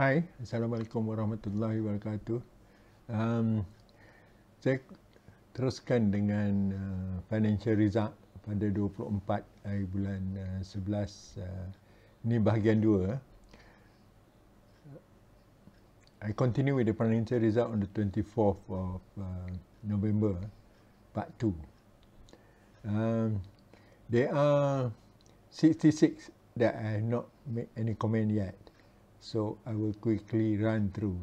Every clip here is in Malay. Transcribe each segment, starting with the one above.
Hai, Assalamualaikum Warahmatullahi Wabarakatuh. Um, saya teruskan dengan uh, financial result pada 24 hari bulan uh, 11. Uh, ini bahagian 2. Eh. I continue with the financial result on the 24th of uh, November, part 2. Um, there are 66 that I have not made any comment yet. So I will quickly run through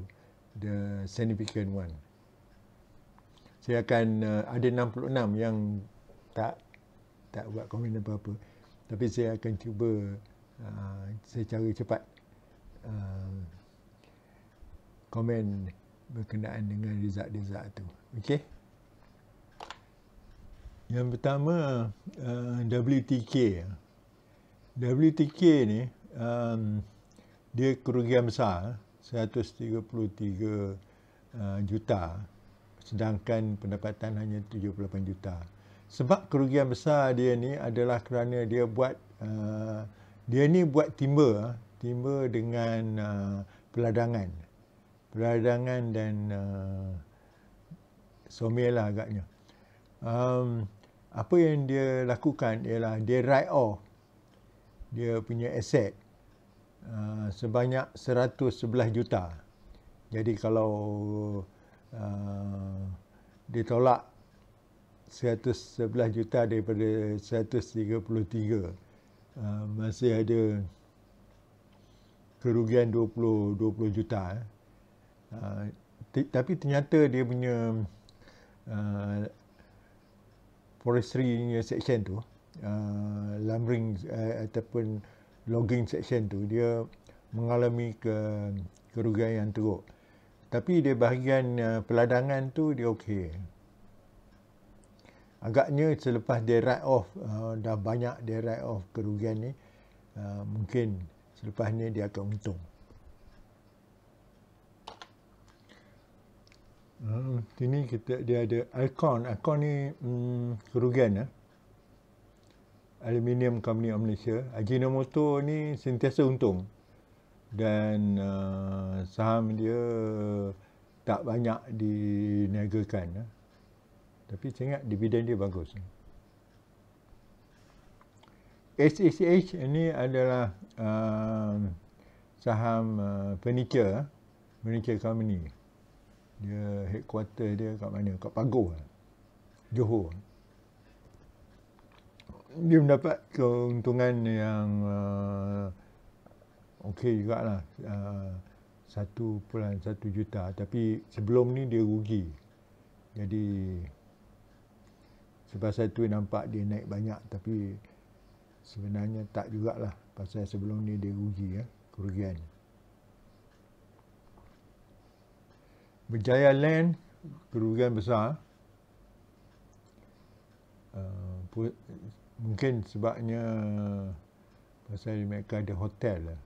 the significant one. Saya akan uh, ada 66 yang tak tak buat komen apa-apa. Tapi saya akan cuba uh, secara cepat uh, komen berkenaan dengan result-result itu. Okey. Yang pertama uh, WTK. WTK ni um, dia kerugian besar 133 uh, eh, juta sedangkan pendapatan hanya 78 juta sebab kerugian besar dia ni adalah kerana dia buat uh, dia ni buat timba timba dengan uh, peladangan peladangan dan uh, somel lah agaknya um, apa yang dia lakukan ialah dia write off dia punya aset uh, Ah, sebanyak 111 juta. Jadi kalau uh, ditolak 111 juta daripada 133 uh, ah, masih ada kerugian 20 20 juta eh. Uh, tapi ternyata dia punya uh, forestry section tu uh, lumbering uh, ataupun logging section tu dia mengalami ke, kerugian yang teruk tapi dia bahagian uh, peladangan tu dia okey agaknya selepas dia write off uh, dah banyak dia write off kerugian ni uh, mungkin selepas ni dia akan untung Hmm, sini kita dia ada icon. Icon ni hmm, kerugian eh aluminium company of Malaysia. Ajinomoto ni sentiasa untung dan uh, saham dia tak banyak diniagakan. Eh. Tapi saya ingat dividen dia bagus. SSH ini adalah uh, saham uh, furniture, eh. furniture company. Dia headquarter dia kat mana? Kat Pago. Eh. Johor dia mendapat keuntungan yang uh, okey juga lah eh, satu uh, satu juta tapi sebelum ni dia rugi jadi sebab satu nampak dia naik banyak tapi sebenarnya tak juga lah pasal sebelum ni dia rugi ya kerugian berjaya land kerugian besar uh, mungkin sebabnya pasal di Mekah ada hotel lah.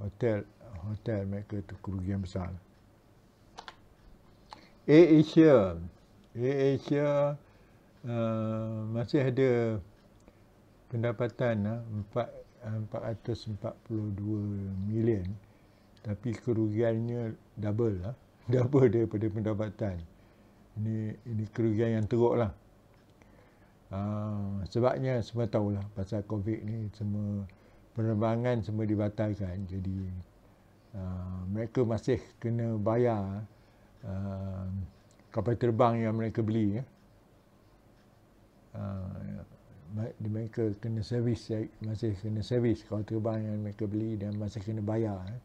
Hotel, hotel mereka tu kerugian besar. AirAsia, AirAsia uh, masih ada pendapatan lah, 442 million tapi kerugiannya double lah, double daripada pendapatan ini ini kerugian yang teruk lah. Uh, sebabnya semua tahulah pasal COVID ni semua penerbangan semua dibatalkan. Jadi uh, mereka masih kena bayar uh, kapal terbang yang mereka beli. Ya. Uh, mereka kena servis ya, masih kena servis kapal terbang yang mereka beli dan masih kena bayar eh,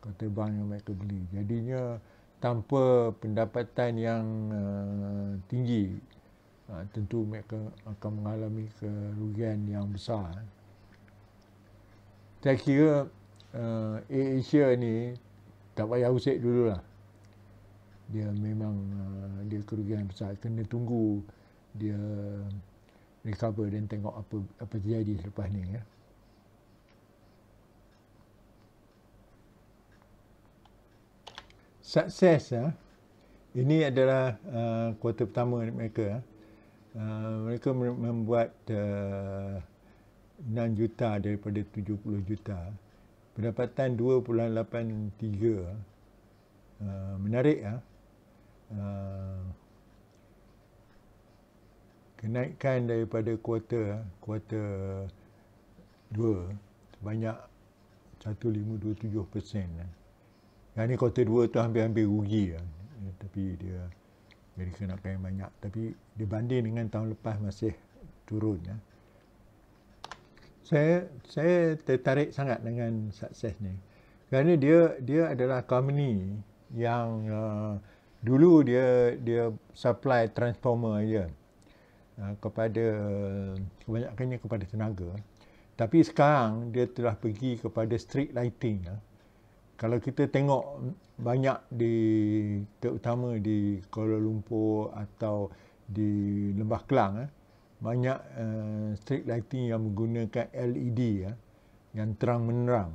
kapal terbang yang mereka beli. Jadinya tanpa pendapatan yang uh, tinggi uh, tentu mereka akan mengalami kerugian yang besar saya kira uh, Asia ni tak payah usik dulu lah. dia memang uh, dia kerugian besar kena tunggu dia recover dan tengok apa apa terjadi selepas ni ya. Eh. sukses ya. Ah, ini adalah uh, ah, kuarter pertama mereka. Ah. mereka membuat uh, 6 juta daripada 70 juta. Pendapatan 2.83. Uh, menarik ya. kenaikan daripada kuarter kuarter 2 sebanyak 1527%. Ya. Uh. Yang ni kota dua tu hampir-hampir rugi lah. Ya, tapi dia Amerika nak pay banyak. Tapi dibanding dengan tahun lepas masih turun. Ya. Saya saya tertarik sangat dengan sukses ni. Kerana dia dia adalah company yang uh, dulu dia dia supply transformer aja uh, kepada kebanyakannya kepada tenaga tapi sekarang dia telah pergi kepada street lighting Uh kalau kita tengok banyak di terutama di Kuala Lumpur atau di Lembah Kelang eh, banyak uh, street lighting yang menggunakan LED ya eh, yang terang menerang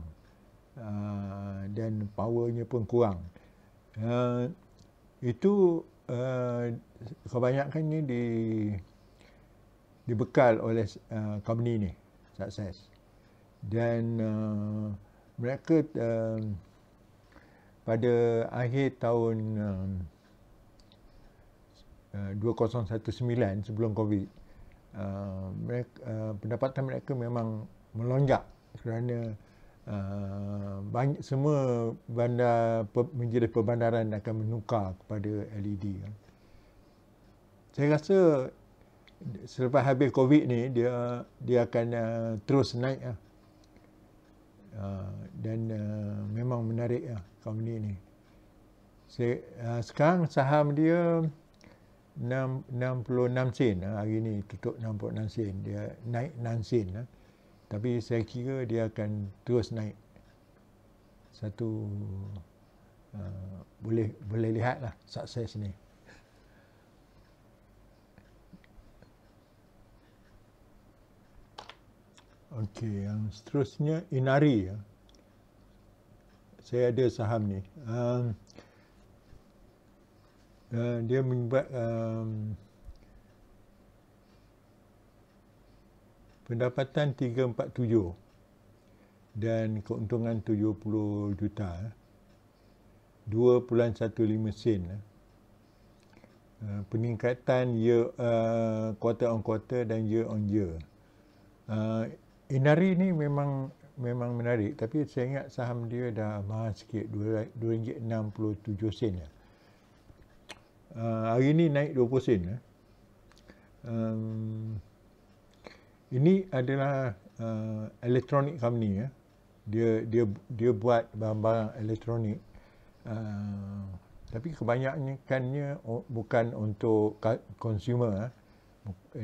uh, eh, dan powernya pun kurang uh, itu uh, kebanyakannya di dibekal oleh uh, company ni success dan uh, mereka uh, pada akhir tahun um, uh, 2019 sebelum COVID uh, mereka, uh, pendapatan mereka memang melonjak kerana uh, banyak, semua bandar pe, menjadi perbandaran akan menukar kepada LED saya rasa selepas habis COVID ni dia dia akan uh, terus naik uh. Ah, dan uh, memang menarik lah company ini Se, uh, sekarang saham dia 66 sen lah. hari ni tutup 66 sen dia naik 6 sen lah. tapi saya kira dia akan terus naik satu uh, boleh boleh lihatlah sukses ni Okey, yang seterusnya Inari. Ya. Saya ada saham ni. Um, uh, dia membuat um, pendapatan 347 dan keuntungan 70 juta. 2.15 ya. sen. Ya. Uh, peningkatan year, uh, quarter on quarter dan year on year. Uh, Inari ni memang memang menarik tapi saya ingat saham dia dah mahal sikit 2 ringgit 67 sen ya. Uh, hari ni naik 20 sen ya. ini adalah uh, electronic company ya. Dia dia dia buat barang-barang elektronik. Uh, tapi kebanyakannya bukan untuk consumer ya.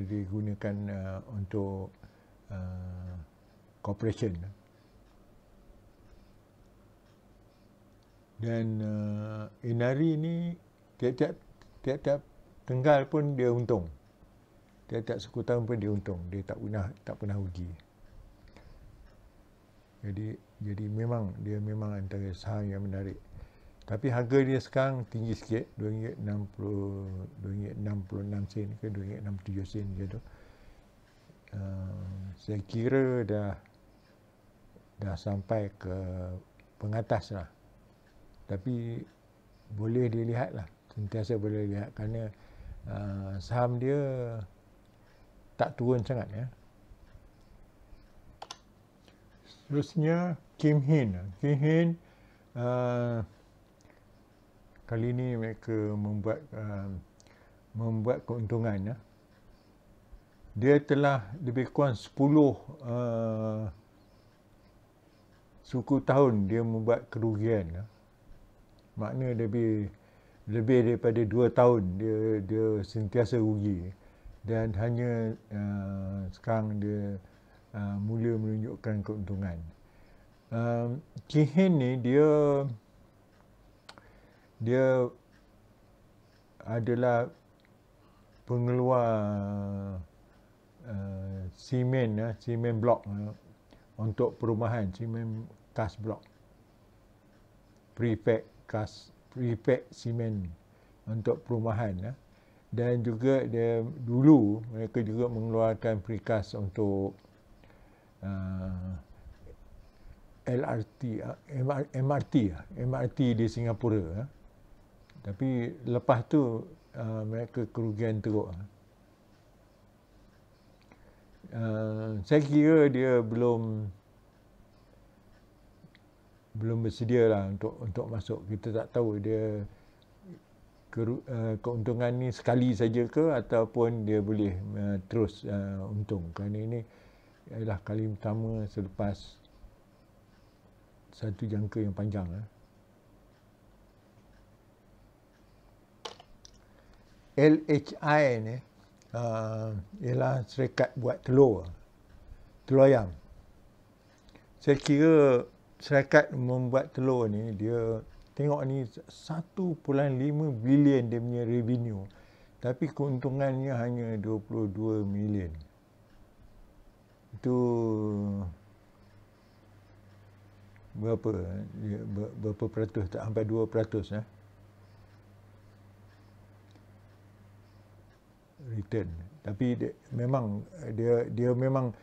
Dia uh, untuk corporation dan uh, Inari ni tiap-tiap tiap-tiap tenggal pun dia untung tiap-tiap suku tahun pun dia untung dia tak pernah tak pernah rugi jadi jadi memang dia memang antara saham yang menarik tapi harga dia sekarang tinggi sikit RM2.60 RM2.66 sen ke RM2.67 sen macam tu uh, saya kira dah dah sampai ke pengatas lah. Tapi boleh dilihat lah. Sentiasa boleh dilihat kerana uh, saham dia tak turun sangat ya. Seterusnya Kim Hin. Kim Hin uh, kali ini mereka membuat uh, membuat keuntungan ya. Dia telah lebih kurang 10 uh, suku tahun dia membuat kerugian ya. makna lebih lebih daripada 2 tahun dia dia sentiasa rugi dan hanya uh, sekarang dia uh, mula menunjukkan keuntungan um, Kihin ni dia dia adalah pengeluar uh, simen uh, simen blok uh, untuk perumahan simen kas blok, prefab kas prefab simen untuk perumahan ya. dan juga dia dulu mereka juga mengeluarkan precast untuk uh, LRT uh, MRT uh, MRT di Singapura uh. tapi lepas tu uh, mereka kerugian teruk uh. Eh, saya kira dia belum belum bersedia lah untuk untuk masuk kita tak tahu dia ke, uh, eh, keuntungan ni sekali saja ke ataupun dia boleh uh, terus uh, untung kerana ini adalah kali pertama selepas satu jangka yang panjang lah. LHI ni uh, ialah serikat buat telur telur ayam saya kira serikat membuat telur ni dia tengok ni 1.5 bilion dia punya revenue tapi keuntungannya hanya 22 million itu berapa berapa peratus tak sampai 2% eh return tapi dia, memang dia dia memang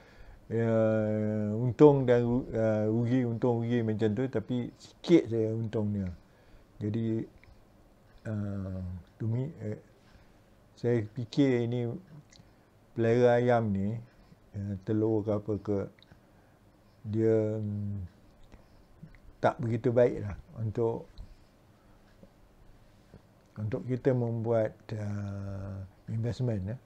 uh, untung dan uh, rugi untung rugi macam tu tapi sikit saja untungnya jadi uh, to me uh, saya fikir ini pelera ayam ni uh, telur ke apa ke dia um, tak begitu baik lah untuk untuk kita membuat uh, investment ね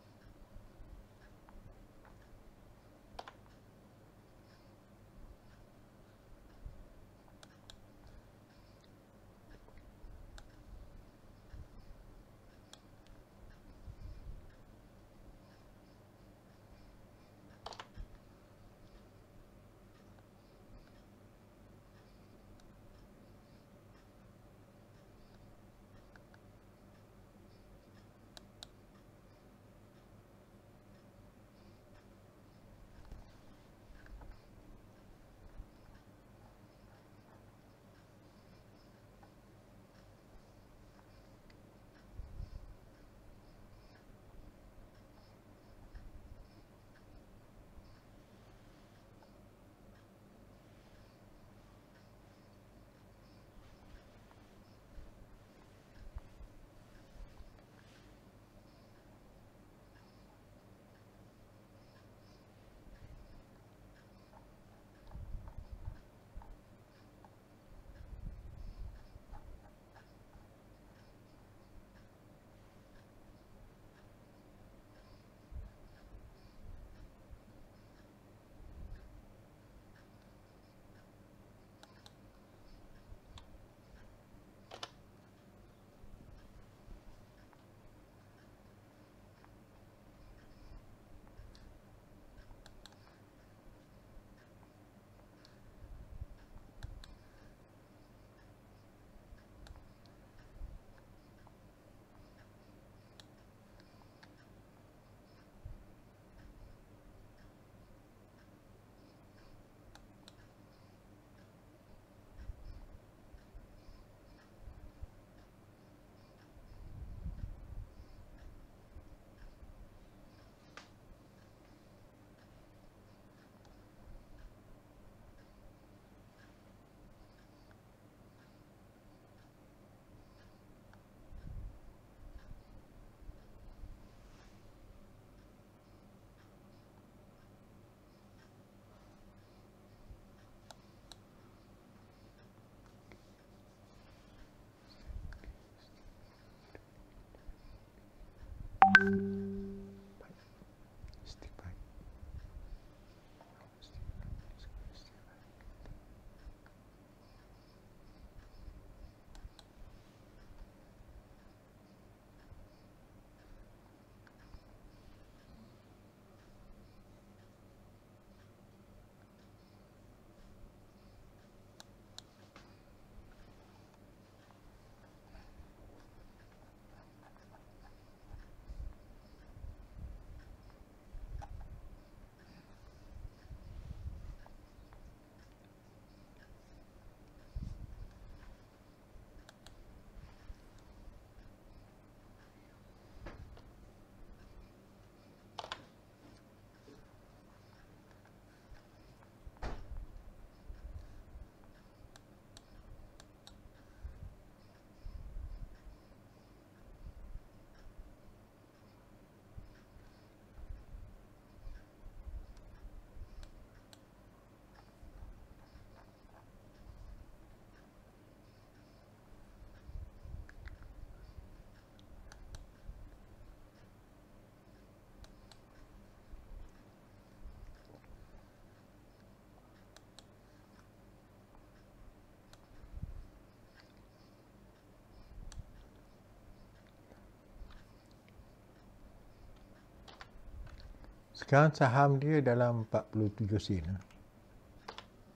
Sekarang saham dia dalam 47 sen. Lah.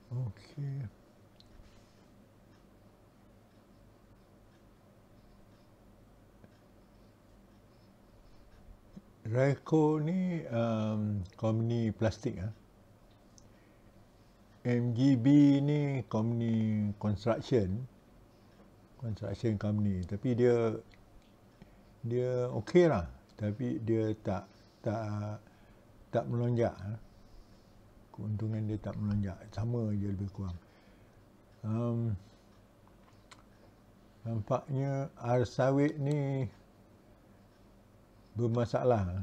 Okey. Reco ni um, komuni plastik ah. MGB ni komuni construction. Construction company tapi dia dia okey lah tapi dia tak tak tak melonjak ha? keuntungan dia tak melonjak sama je lebih kurang um, nampaknya air sawit ni bermasalah ha?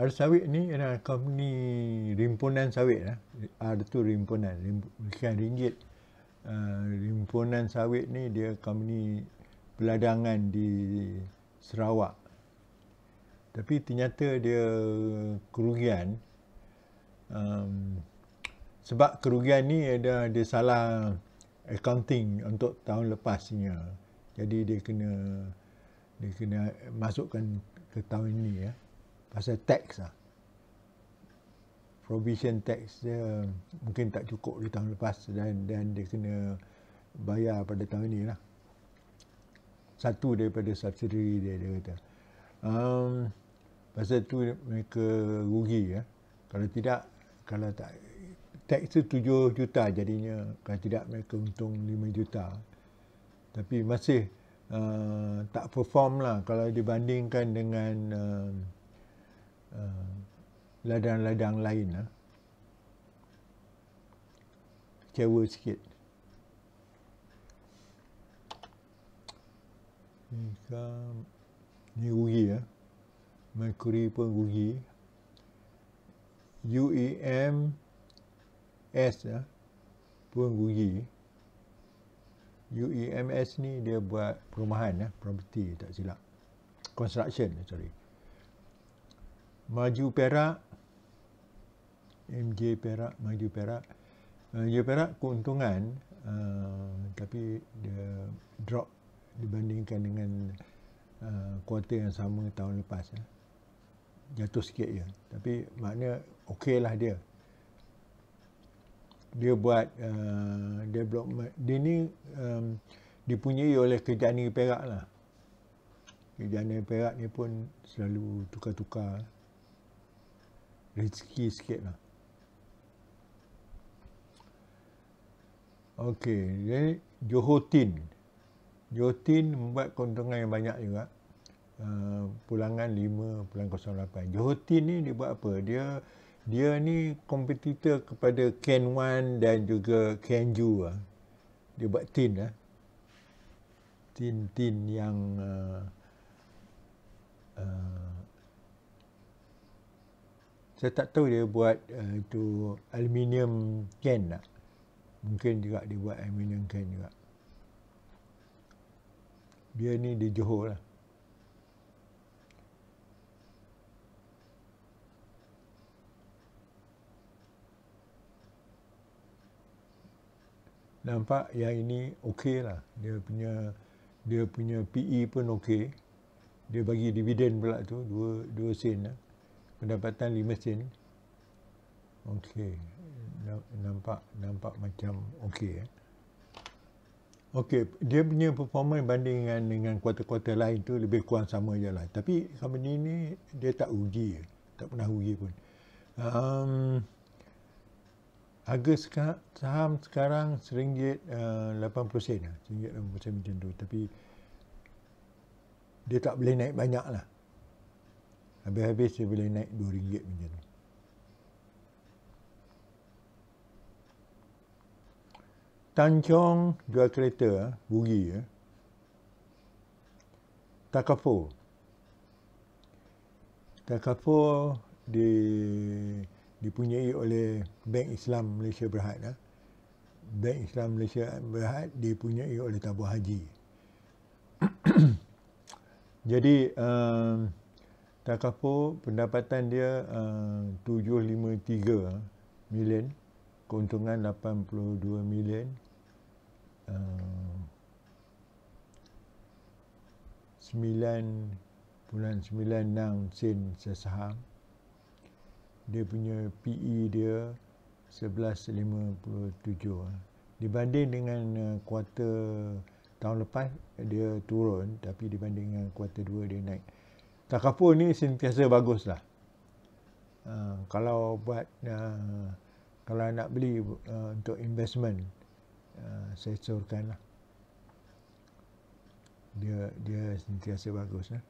air sawit ni adalah company rimpunan sawit lah. air tu rimpunan bukan ringgit uh, rimpunan sawit ni dia company peladangan di Sarawak tapi ternyata dia kerugian um, sebab kerugian ni ada dia salah accounting untuk tahun lepasnya jadi dia kena dia kena masukkan ke tahun ni ya pasal tax lah provision tax dia mungkin tak cukup di tahun lepas dan dan dia kena bayar pada tahun ni lah satu daripada subsidi dia dia kata um, Pasal tu mereka rugi ya. Kalau tidak, kalau tak tax tu tujuh juta jadinya. Kalau tidak mereka untung lima juta. Tapi masih uh, tak perform lah kalau dibandingkan dengan uh, uh, ladang-ladang lain lah. Kecewa sikit. Ini, ini rugi ya. Eh. Mercury pun rugi. UEM S ya, ah, pun rugi. UEMS ni dia buat perumahan ya, ah, property tak silap. Construction sorry. Maju Perak MJ Perak, Maju Perak. Maju Perak keuntungan uh, tapi dia drop dibandingkan dengan uh, kuartal yang sama tahun lepas. Ya jatuh sikit je tapi makna okey lah dia dia buat uh, development dia ni um, dipunyai oleh kerjaan negeri Perak lah kerjaan negeri Perak ni pun selalu tukar-tukar rezeki sikit lah Okey, jadi Johotin. Johotin membuat keuntungan yang banyak juga. Uh, Eh, pulangan 5 pulangan 08 Johotin ni dia buat apa dia dia ni kompetitor kepada Ken Wan dan juga Kenju lah. dia buat tin lah tin-tin yang uh, uh, saya tak tahu dia buat uh, tu aluminium can lah. mungkin juga dia buat aluminium can juga dia ni di Johor lah nampak yang ini okey lah. Dia punya dia punya PE pun okey. Dia bagi dividen pula tu 2 2 sen lah. Pendapatan 5 sen. Okey. Nampak nampak macam okey eh. Okey, dia punya performance banding dengan dengan kuota kuarter lain tu lebih kurang sama je lah. Tapi company ni dia tak uji, tak pernah uji pun. Um, harga saham sekarang seringgit eh, uh, 80 sen lah. Seringgit 80 lah sen macam tu. Tapi dia tak boleh naik banyak lah. Habis-habis dia boleh naik dua ringgit macam tu. Tan Chong jual kereta, bugi eh, ya. Eh. Takapo. Takapo di dipunyai oleh Bank Islam Malaysia Berhad. Ha? Bank Islam Malaysia Berhad dipunyai oleh Tabuh Haji. Jadi um, Takapo pendapatan dia um, uh, 753 million, keuntungan 82 million, uh, um, 9.96 sen sesaham dia punya PE dia 11.57 dibanding dengan uh, kuarter tahun lepas dia turun tapi dibanding dengan kuarter 2 dia naik takaful ni sentiasa bagus lah uh, kalau buat uh, kalau nak beli uh, untuk investment uh, saya suruhkan lah dia dia sentiasa bagus lah eh?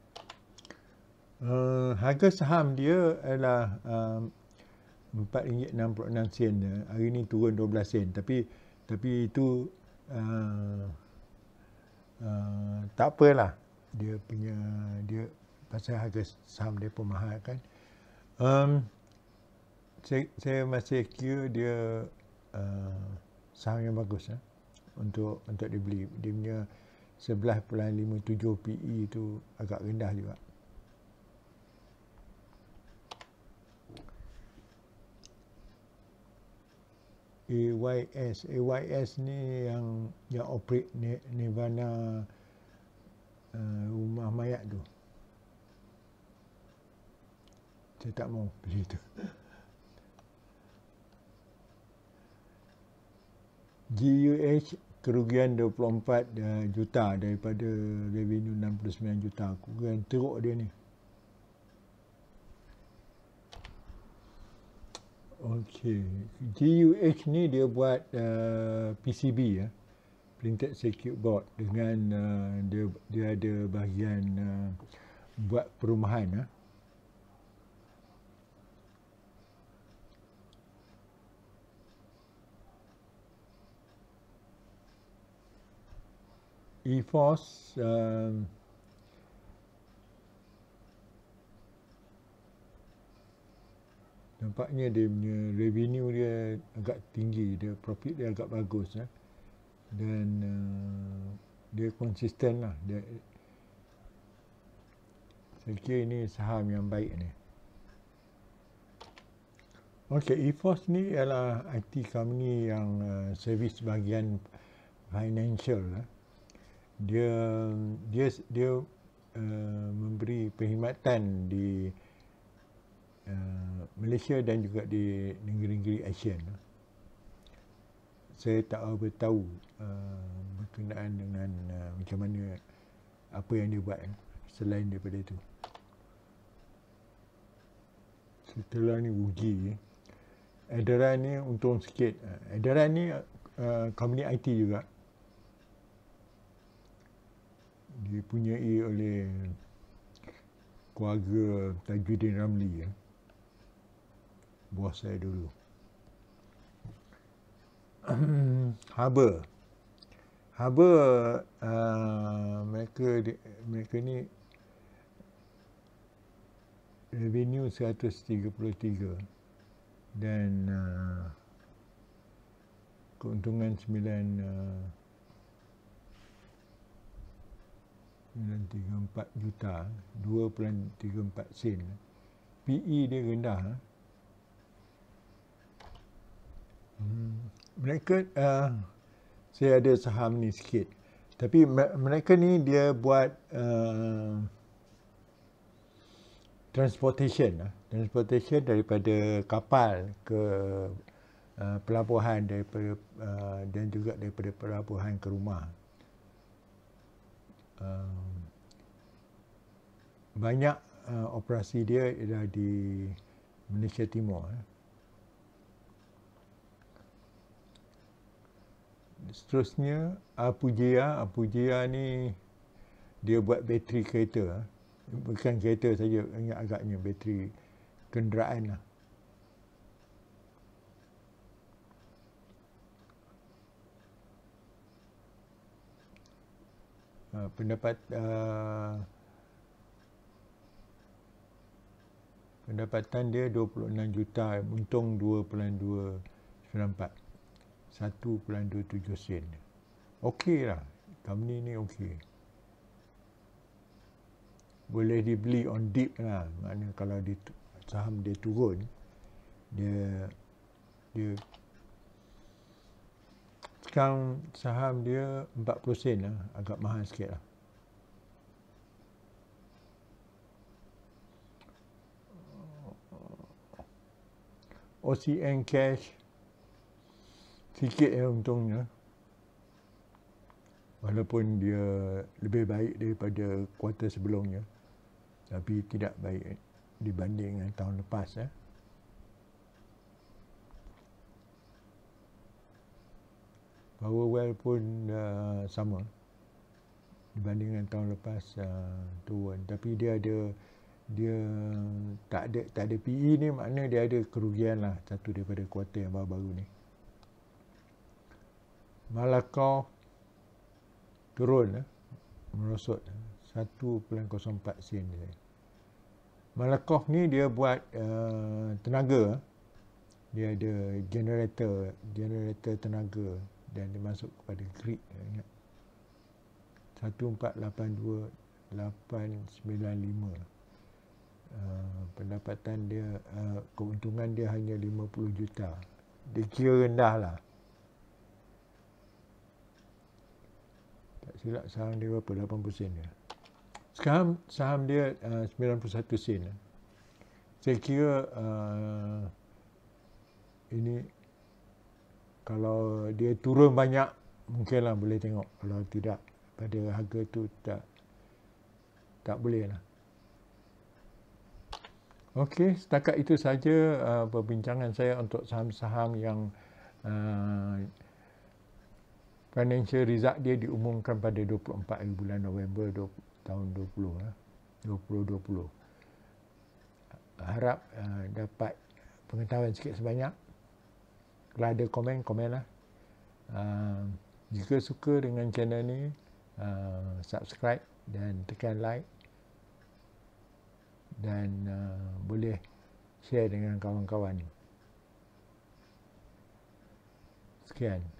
Uh, harga saham dia ialah uh, eh, 4.66 sen. Hari ini turun 12 sen. Tapi tapi itu uh, uh, tak apalah. Dia punya dia pasal harga saham dia pun mahal kan. Um, saya, saya masih kira dia uh, saham yang bagus lah untuk untuk dibeli. Dia punya 11.57 PE itu agak rendah juga. AYS. AYS ni yang yang operate Nirvana uh, rumah mayat tu. Saya tak mau beli tu. GUH kerugian 24 eh, juta daripada revenue 69 juta. Kerugian teruk dia ni. Okey. GUH ni dia buat uh, PCB ya. Uh, printed circuit board dengan uh, dia dia ada bahagian uh, buat perumahan ya. Uh. E-Force uh, nampaknya dia punya revenue dia agak tinggi dia profit dia agak bagus eh. dan uh, dia konsisten lah dia saya kira ini saham yang baik ni ok EFOS ni ialah IT company yang uh, servis bahagian financial lah. dia dia dia uh, memberi perkhidmatan di Uh, Malaysia dan juga di negeri-negeri Asia. Saya tak tahu betul uh, berkenaan dengan uh, macam mana apa yang dia buat eh, selain daripada itu. Setelah ni uji, edaran ni untung sikit. Edaran ni company IT juga. Dipunyai oleh keluarga Tajuddin Ramli. Ya buah saya dulu. Haba. Haba uh, mereka mereka ni revenue 133 dan uh, keuntungan 9 uh, 934 juta 2.34 sen PE dia rendah Hmm. mereka uh, saya ada saham ni sikit tapi mereka ni dia buat uh, transportation uh, transportation daripada kapal ke uh, pelabuhan daripada uh, dan juga daripada pelabuhan ke rumah uh, banyak uh, operasi dia ialah di Malaysia Timur uh. seterusnya Apujia Apujia ni dia buat bateri kereta ah. bukan kereta saja agaknya bateri kenderaan lah. Uh, pendapat uh, pendapatan dia 26 juta untung 2.294 1.27 sen. Okey lah. Company ni okey. Boleh dibeli on dip lah. Maknanya kalau di, saham dia turun, dia dia sekarang saham dia 40 sen lah. Agak mahal sikit lah. OCN Cash sikit ya untungnya walaupun dia lebih baik daripada kuartal sebelumnya tapi tidak baik dibanding dengan tahun lepas ya. Power well pun uh, sama dibanding dengan tahun lepas uh, turun tapi dia ada dia tak ada tak ada PE ni makna dia ada kerugian lah satu daripada kuartal yang baru-baru ni. Malakau turun eh, merosot 1.04 eh. sen dia. Malakoh ni dia buat uh, tenaga. Eh. Dia ada generator, generator tenaga dan dia masuk kepada grid. Ya. 1482895 uh, pendapatan dia uh, keuntungan dia hanya 50 juta. Dia kira rendah lah. Tak silap saham dia berapa? 80 sen dia. Sekarang saham dia uh, 91 sen. Saya kira uh, ini kalau dia turun banyak mungkinlah boleh tengok. Kalau tidak pada harga tu tak tak boleh lah. Okey, setakat itu saja uh, perbincangan saya untuk saham-saham yang uh, financial result dia diumumkan pada 24 bulan November 20, tahun 2020. 2020. Ha? Harap uh, dapat pengetahuan sikit sebanyak. Kalau ada komen, komen lah. Uh, jika suka dengan channel ni, uh, subscribe dan tekan like. Dan uh, boleh share dengan kawan-kawan. Sekian.